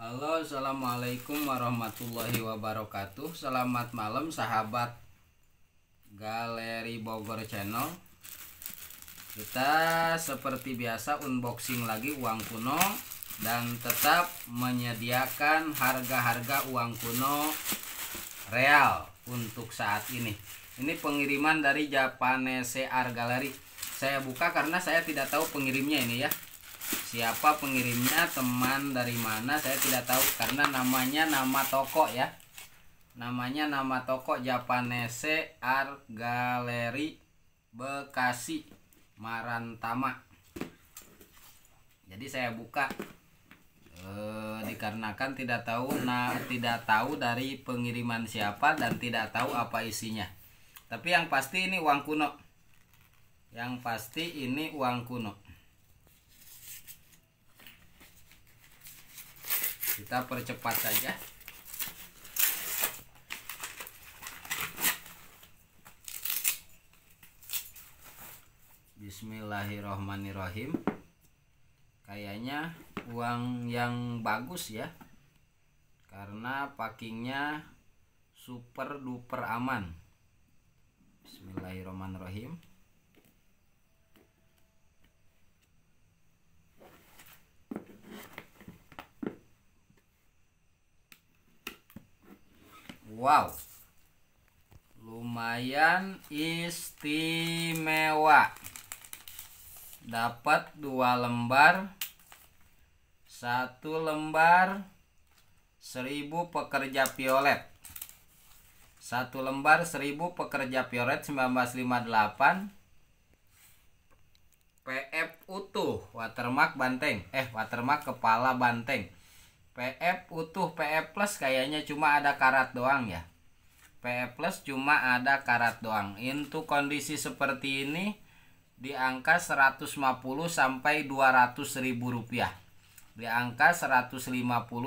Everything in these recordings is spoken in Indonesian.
Halo, assalamualaikum warahmatullahi wabarakatuh. Selamat malam, sahabat Galeri Bogor Channel. Kita seperti biasa unboxing lagi uang kuno dan tetap menyediakan harga-harga uang kuno real untuk saat ini. Ini pengiriman dari Japanese Art Gallery. Saya buka karena saya tidak tahu pengirimnya ini ya siapa pengirimnya teman dari mana saya tidak tahu karena namanya nama toko ya namanya nama toko Japanese Art Gallery Bekasi Marantama jadi saya buka e, dikarenakan tidak tahu nah tidak tahu dari pengiriman siapa dan tidak tahu apa isinya tapi yang pasti ini uang kuno yang pasti ini uang kuno kita percepat saja Bismillahirrohmanirrohim kayaknya uang yang bagus ya karena packingnya super duper aman Bismillahirrohmanirrohim Wow Lumayan istimewa Dapat dua lembar Satu lembar seribu pekerja violet, Satu lembar seribu pekerja violet 1958 PF utuh watermark Banteng eh watermark kepala Banteng PF e utuh PF e plus kayaknya cuma ada karat doang ya PF e plus cuma ada karat doang untuk kondisi seperti ini di angka 150 sampai 200 ribu rupiah di angka 150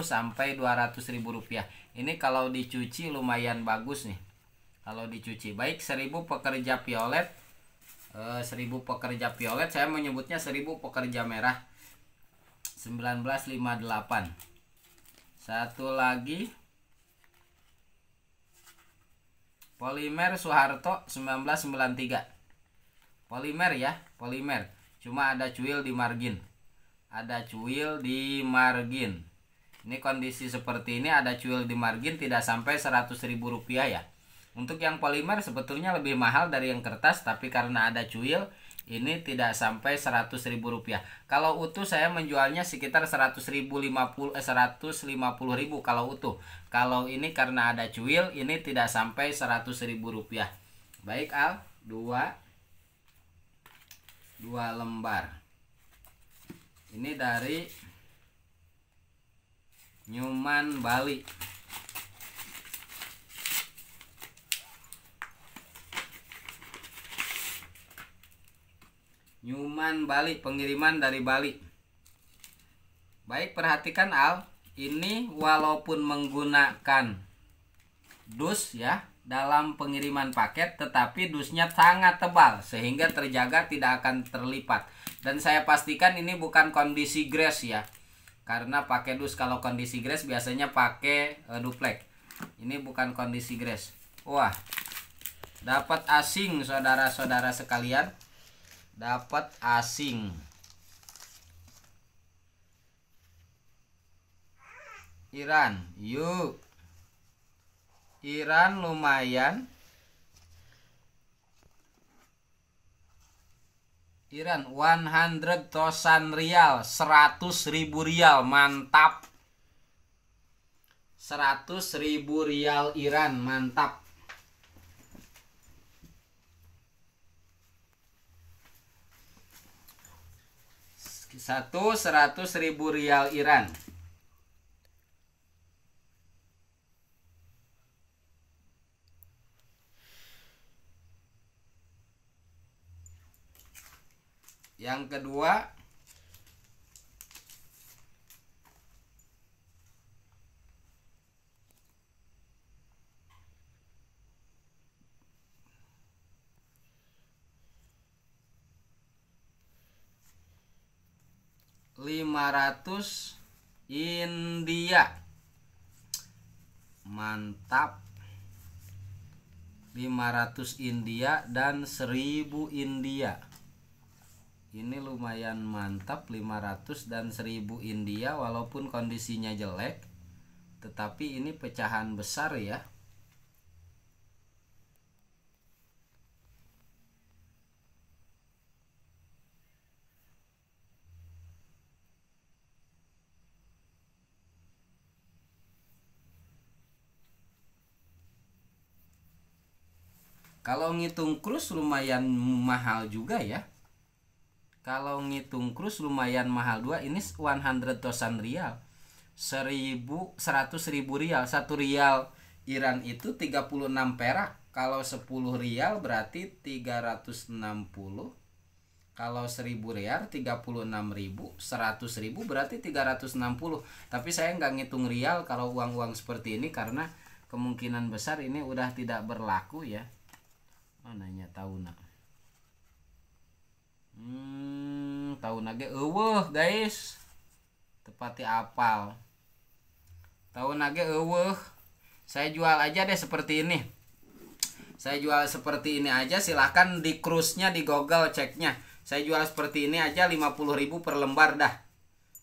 sampai 200 ribu rupiah ini kalau dicuci lumayan bagus nih kalau dicuci baik 1000 pekerja violet 1000 eh, pekerja violet saya menyebutnya 1000 pekerja merah 1958 satu lagi Polimer Soeharto 1993 Polimer ya Polimer Cuma ada cuil di margin Ada cuil di margin Ini kondisi seperti ini ada cuil di margin tidak sampai 100 ribu rupiah ya Untuk yang polimer sebetulnya lebih mahal dari yang kertas Tapi karena ada cuil ini tidak sampai ribu rupiah kalau utuh saya menjualnya sekitar 100.050 eh ribu kalau utuh kalau ini karena ada cuil ini tidak sampai 100.000 rupiah baik Al dua dua lembar ini dari Nyuman Bali Nyuman Bali, pengiriman dari Bali. Baik, perhatikan Al, ini walaupun menggunakan dus ya dalam pengiriman paket tetapi dusnya sangat tebal sehingga terjaga tidak akan terlipat. Dan saya pastikan ini bukan kondisi grass ya. Karena pakai dus kalau kondisi grass biasanya pakai e, duplek. Ini bukan kondisi grass. Wah. Dapat asing saudara-saudara sekalian dapat asing Iran yuk Iran lumayan Iran 100 rial 100 ribu rial mantap 100 ribu rial Iran mantap Satu seratus ribu rial Iran. Yang kedua 500 India mantap 500 India dan 1000 India ini lumayan mantap 500 dan 1000 India walaupun kondisinya jelek tetapi ini pecahan besar ya Kalau ngitung krus lumayan mahal juga ya. Kalau ngitung krus lumayan mahal dua ini 100 tosan rial. 1000 100 ribu rial. 1 rial Iran itu 36 perak. Kalau 10 rial berarti 360. Kalau 1000 rial 36.000, 100 ribu berarti 360. Tapi saya nggak ngitung rial kalau uang-uang seperti ini karena kemungkinan besar ini udah tidak berlaku ya Ah, tahu nak. hmm tahun nage eueuh guys tepati apal tahun nage eueuh saya jual aja deh seperti ini saya jual seperti ini aja silahkan di cruise nya di google ceknya saya jual seperti ini aja 50.000 per lembar dah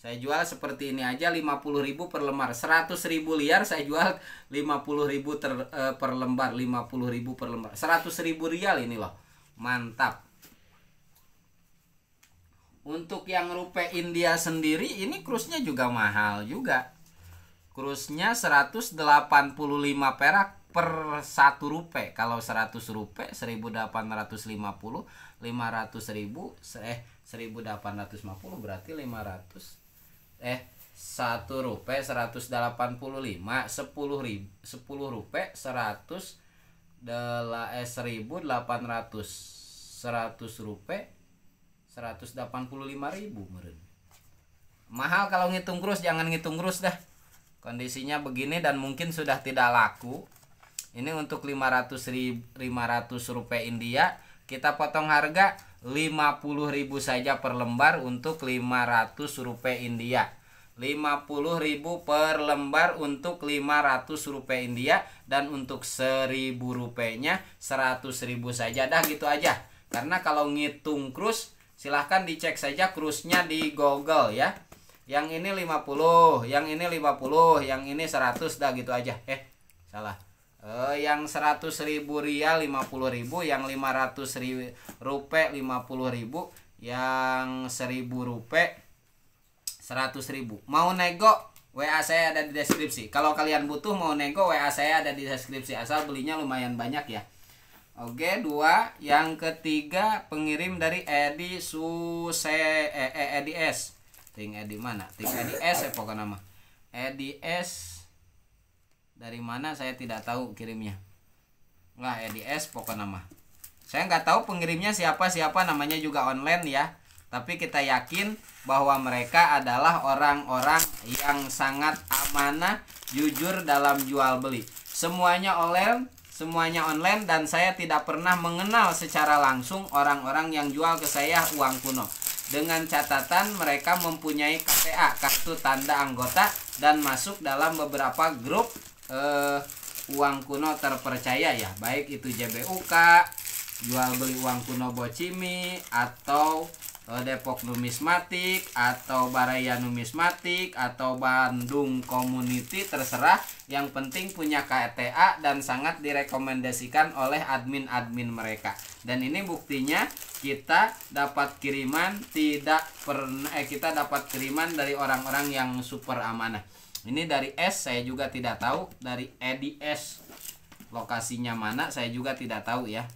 saya jual seperti ini aja 50.000 per lembar. 100.000 liar saya jual 50.000 ter, eh, per lembar, 50.000 per lembar. 100.000 rial ini loh. Mantap. Untuk yang rupiah India sendiri ini krusnya juga mahal juga. Krusnya 185 perak per 1 rupiah kalau 100 rupiah 1850 500 ribu eh 1850 berarti 500 eh satu rupiah lima sepuluh ribu sepuluh rupiah 100 delah eh seratus delapan puluh lima ribu meren mahal kalau ngitung terus jangan ngitung terus dah kondisinya begini dan mungkin sudah tidak laku ini untuk lima ratus ribu, lima ratus rupiah India kita potong harga 50.000 saja per lembar untuk 500 rupiah India 50.000 per lembar untuk 500 rupiah India dan untuk 1000 rupiahnya 100.000 saja dah gitu aja karena kalau ngitung krus silahkan dicek saja krusnya di Google ya yang ini 50 yang ini 50 yang ini 100 dah gitu aja eh salah Uh, yang 100 ribu rial 50 ribu yang 500 ribu rupiah 50 ribu yang 1000 rupiah 100 ribu mau nego WA saya ada di deskripsi kalau kalian butuh mau nego WA saya ada di deskripsi asal belinya lumayan banyak ya Oke dua yang ketiga pengirim dari Edi Suse eh, eh, Edi S Ting Edi mana Ting Edi S ya pokoknya nama Edi S dari mana saya tidak tahu kirimnya lah EDS pokoknya mah saya nggak tahu pengirimnya siapa siapa namanya juga online ya tapi kita yakin bahwa mereka adalah orang-orang yang sangat amanah jujur dalam jual beli semuanya online semuanya online dan saya tidak pernah mengenal secara langsung orang-orang yang jual ke saya uang kuno dengan catatan mereka mempunyai KTA kartu tanda anggota dan masuk dalam beberapa grup eh, uang kuno terpercaya ya baik itu JBUK jual beli uang kuno Bocimi atau eh, Depok numismatik atau Baraya numismatik atau Bandung Community terserah yang penting punya KTA e dan sangat direkomendasikan oleh admin-admin mereka dan ini buktinya kita dapat kiriman tidak pernah eh, kita dapat kiriman dari orang-orang yang super amanah ini dari S saya juga tidak tahu dari Edi S lokasinya mana saya juga tidak tahu ya.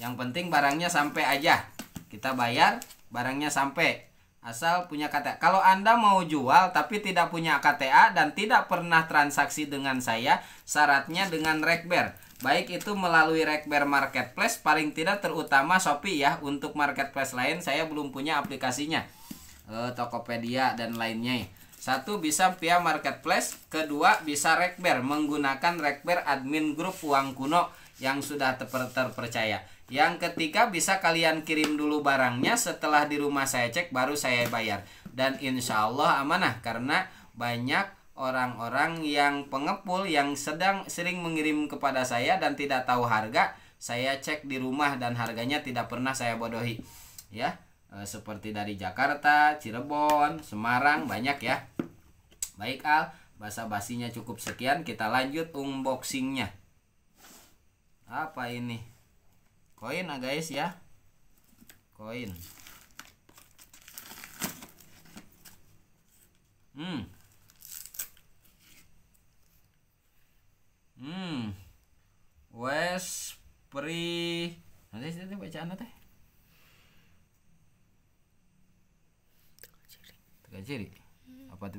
Yang penting barangnya sampai aja. Kita bayar barangnya sampai asal punya KTA. Kalau Anda mau jual tapi tidak punya KTA dan tidak pernah transaksi dengan saya, syaratnya dengan rekber. Baik itu melalui rekber marketplace paling tidak terutama Shopee ya. Untuk marketplace lain saya belum punya aplikasinya. Eh, Tokopedia dan lainnya ya. Satu bisa via marketplace, kedua bisa rekber menggunakan rekber admin grup uang kuno yang sudah ter terpercaya. Yang ketiga bisa kalian kirim dulu barangnya setelah di rumah saya cek baru saya bayar. Dan insya Allah amanah karena banyak orang-orang yang pengepul yang sedang sering mengirim kepada saya dan tidak tahu harga. Saya cek di rumah dan harganya tidak pernah saya bodohi. Ya, Eh, seperti dari Jakarta, Cirebon, Semarang banyak ya. Baik Al, basa basinya cukup sekian. Kita lanjut unboxingnya. Apa ini? Koin ah guys ya. Koin.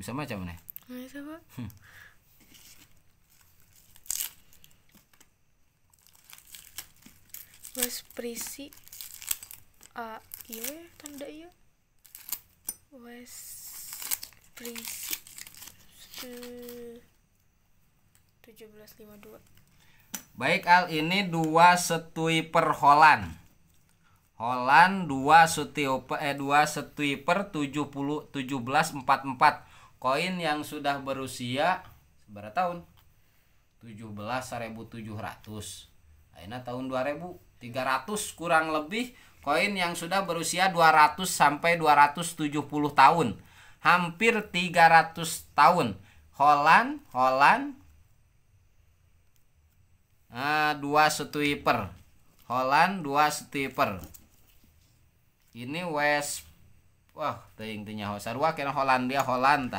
bisa macam mana ya? bisa pak hmm. Mas Prisi a iya tanda iya Wes Prisi tujuh belas lima dua Baik Al ini dua per Holland Holland dua setiuper eh dua setuiper tujuh puluh tujuh belas empat empat koin yang sudah berusia berapa tahun 17.700 Aina tahun 2000 300 kurang lebih koin yang sudah berusia 200 sampai 270 tahun hampir 300 tahun Holland Holland Ah, dua stuiper Holland dua stuiper ini West Wah tehnya Hollandia Holland dia Holland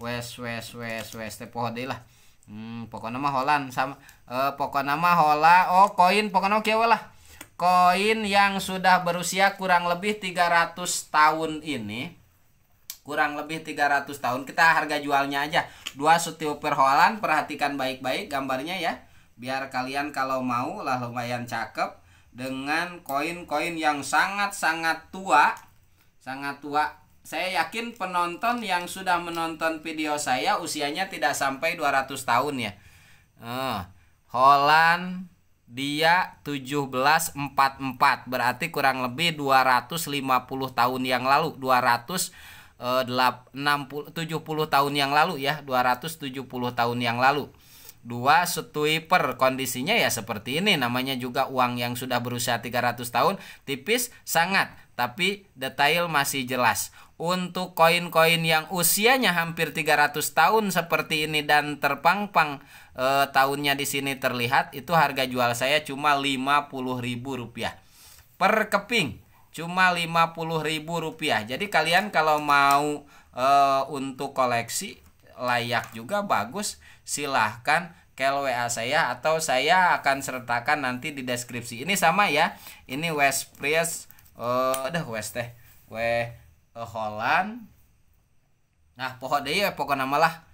West West West West lah hmm, pokok nama Holland sama eh, pokok nama Hola Oh koin pokok oke okay, lah koin yang sudah berusia kurang lebih 300 tahun ini kurang lebih 300 tahun kita harga jualnya aja dua setiap per Holland perhatikan baik-baik gambarnya ya biar kalian kalau mau lah lumayan cakep dengan koin-koin yang sangat-sangat tua sangat tua. Saya yakin penonton yang sudah menonton video saya usianya tidak sampai 200 tahun ya. Uh, Holland dia 1744 berarti kurang lebih 250 tahun yang lalu 200 eh, 60, 70 tahun yang lalu ya 270 tahun yang lalu dua sweeper kondisinya ya seperti ini namanya juga uang yang sudah berusia 300 tahun tipis sangat tapi detail masih jelas untuk koin-koin yang usianya hampir 300 tahun seperti ini dan terpangpang e, tahunnya di sini terlihat itu harga jual saya cuma Rp50.000 per keping cuma Rp50.000 jadi kalian kalau mau e, untuk koleksi layak juga bagus silahkan kel WA saya atau saya akan sertakan nanti di deskripsi. Ini sama ya. Ini West Priest eh udah West teh. We uh, Holland. Nah, pohon deh pokok pokoknya malah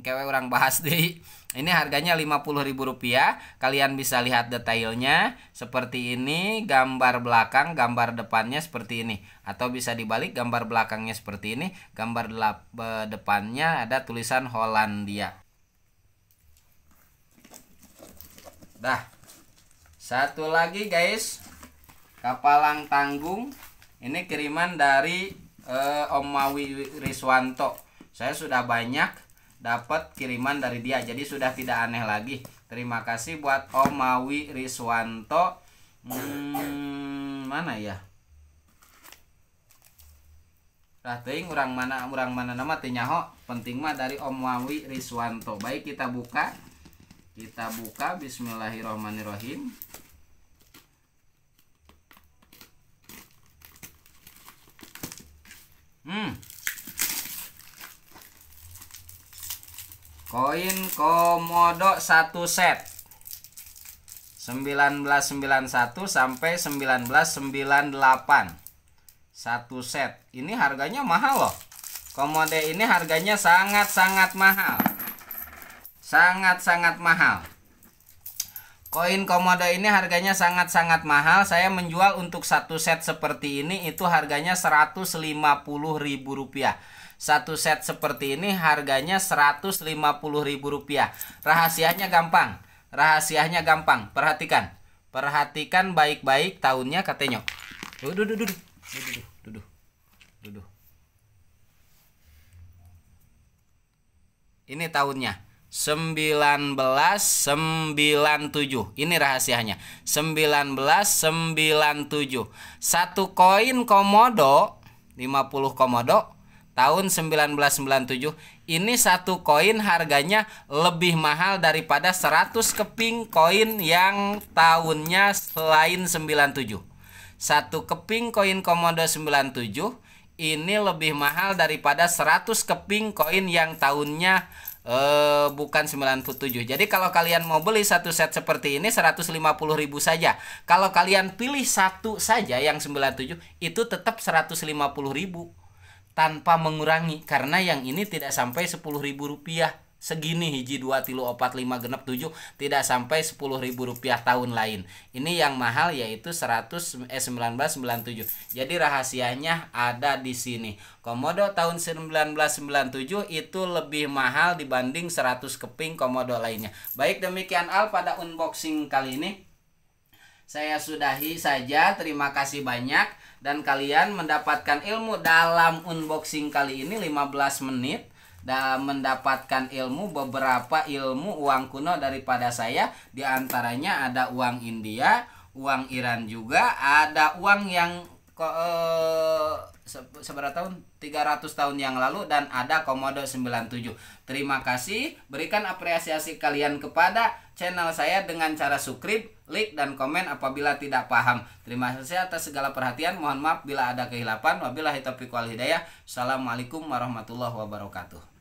kewe orang bahas deh ini harganya Rp50.000 kalian bisa lihat detailnya seperti ini gambar belakang gambar depannya seperti ini atau bisa dibalik gambar belakangnya seperti ini gambar eh, depannya ada tulisan Hollandia dah satu lagi guys kapalang tanggung ini kiriman dari eh, Om Mawi Riswanto saya sudah banyak dapat kiriman dari dia jadi sudah tidak aneh lagi terima kasih buat Om Mawi Riswanto hmm, mana ya Nah, ting orang mana orang mana nama tinyaho penting mah dari Om Mawi Riswanto. Baik kita buka kita buka bismillahirrahmanirrahim hmm koin komodo satu set 1991 sampai 1998 satu set ini harganya mahal loh komode ini harganya sangat-sangat mahal sangat-sangat mahal. Koin komodo ini harganya sangat-sangat mahal. Saya menjual untuk satu set seperti ini itu harganya Rp150.000. Satu set seperti ini harganya Rp150.000. Rahasianya gampang. Rahasianya gampang. Perhatikan. Perhatikan baik-baik tahunnya katanya. Duduh duduh duduh. Duduh duduh. Duduh. Ini tahunnya. 1997. Ini rahasianya. 1997. Satu koin komodo 50 komodo tahun 1997 ini satu koin harganya lebih mahal daripada 100 keping koin yang tahunnya selain 97. Satu keping koin komodo 97 ini lebih mahal daripada 100 keping koin yang tahunnya eh, bukan 97 jadi kalau kalian mau beli satu set seperti ini 150.000 saja kalau kalian pilih satu saja yang 97 itu tetap 150.000 tanpa mengurangi karena yang ini tidak sampai sepuluh ribu rupiah segini hiji dua tilu opat lima genep tujuh tidak sampai sepuluh ribu rupiah tahun lain ini yang mahal yaitu seratus eh sembilan sembilan belas tujuh jadi rahasianya ada di sini komodo tahun sembilan sembilan belas tujuh itu lebih mahal dibanding seratus keping komodo lainnya baik demikian al pada unboxing kali ini saya sudahi saja terima kasih banyak dan kalian mendapatkan ilmu dalam unboxing kali ini 15 menit dan mendapatkan ilmu beberapa ilmu uang kuno daripada saya diantaranya ada uang India uang Iran juga ada uang yang eh, seberapa tahun 300 tahun yang lalu dan ada komodo 97 terima kasih berikan apresiasi kalian kepada channel saya dengan cara subscribe like dan komen apabila tidak paham terima kasih atas segala perhatian mohon maaf bila ada kehilapan wabillahi taufiq wal hidayah assalamualaikum warahmatullahi wabarakatuh